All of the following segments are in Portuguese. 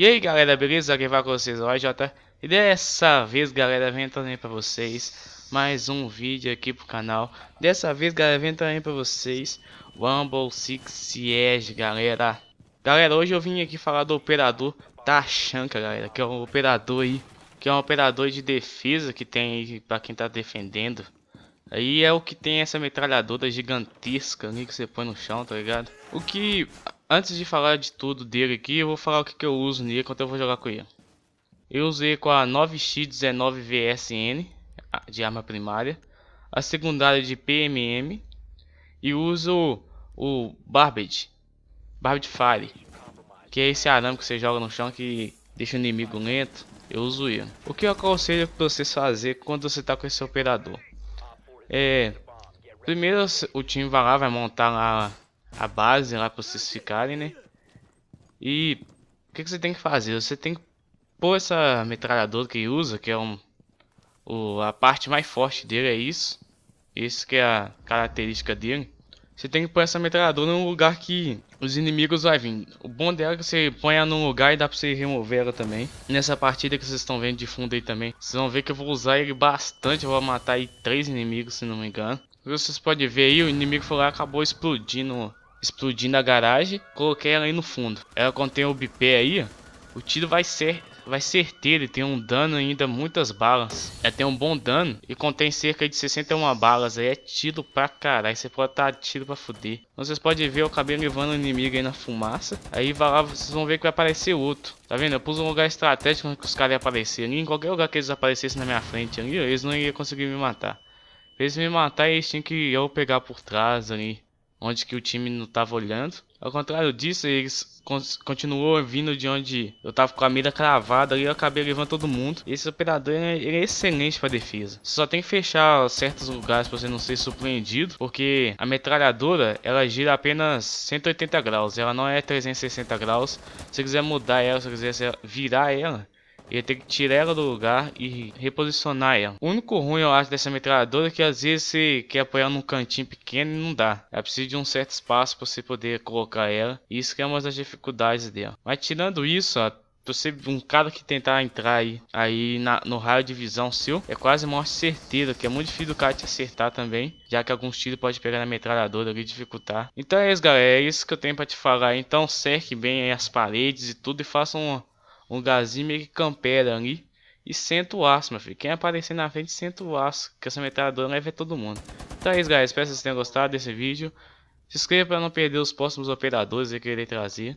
E aí galera, beleza? Aqui vai com vocês, é o AJ E dessa vez galera, vem também pra vocês mais um vídeo aqui pro canal Dessa vez galera, vem também pra vocês Rumble Six Siege galera Galera, hoje eu vim aqui falar do operador Tachanka galera Que é um operador aí, que é um operador de defesa que tem aí pra quem tá defendendo Aí é o que tem essa metralhadora gigantesca ali que você põe no chão, tá ligado? O que, antes de falar de tudo dele aqui, eu vou falar o que, que eu uso nele quando eu vou jogar com ele. Eu usei com a 9x19VSN, de arma primária, a secundária de PMM, e uso o Barbage, Barbage Fire, que é esse arame que você joga no chão que deixa o inimigo lento. Eu uso ele. O que eu aconselho pra você fazer quando você tá com esse operador? É, primeiro o time vai lá, vai montar lá a base lá pra vocês ficarem, né? E o que, que, você tem que fazer? Você tem que pôr essa metralhadora que usa, que é um, o, a parte mais forte dele, é isso. Esse que é a característica dele. Você tem que pôr essa metralhadora num lugar que os inimigos vai vir. O bom dela é que você põe ela num lugar e dá pra você remover ela também. Nessa partida que vocês estão vendo de fundo aí também. Vocês vão ver que eu vou usar ele bastante. Eu vou matar aí três inimigos, se não me engano. Vocês podem ver aí, o inimigo foi lá acabou explodindo, explodindo a garagem. Coloquei ela aí no fundo. Ela contém o BP aí, ó. O tiro vai ser vai certeiro e tem um dano ainda muitas balas. É, tem um bom dano e contém cerca de 61 balas. Aí é tiro pra caralho. Você pode estar tá tiro pra fuder. Então vocês podem ver, eu acabei levando o inimigo aí na fumaça. Aí vai lá, vocês vão ver que vai aparecer outro. Tá vendo? Eu pus um lugar estratégico que os caras iam aparecer. Ali, em qualquer lugar que eles aparecessem na minha frente ali, eles não iam conseguir me matar. Pra eles me matar, eles tinham que eu pegar por trás ali onde que o time não estava olhando. Ao contrário disso, eles continuou vindo de onde eu tava com a mira cravada ali, eu acabei levando todo mundo. Esse operador ele é, é excelente para defesa. Você só tem que fechar certos lugares para você não ser surpreendido, porque a metralhadora ela gira apenas 180 graus, ela não é 360 graus. Se você quiser mudar ela, se você quiser virar ela, Ia ter que tirar ela do lugar e reposicionar ela. O único ruim eu acho dessa metralhadora é que às vezes você quer apoiar num cantinho pequeno e não dá. Ela precisa de um certo espaço para você poder colocar ela. E isso é uma das dificuldades dela. Mas tirando isso, ó, você, um cara que tentar entrar aí, aí na, no raio de visão seu, é quase morte certeira, que é muito difícil o cara te acertar também, já que alguns tiros pode pegar na metralhadora e dificultar. Então é isso, galera, é isso que eu tenho para te falar. Então cerque bem as paredes e tudo e façam um lugarzinho meio que campera ali. E senta o aço, meu filho. Quem aparecer na frente, senta o aço. Que essa metralhadora leva todo mundo. Então é isso, galera. Espero que vocês tenham gostado desse vídeo. Se inscreva para não perder os próximos operadores que eu irei trazer.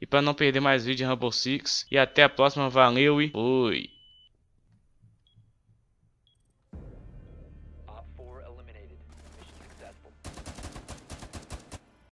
E para não perder mais vídeo de Rumble Six. E até a próxima. Valeu e fui.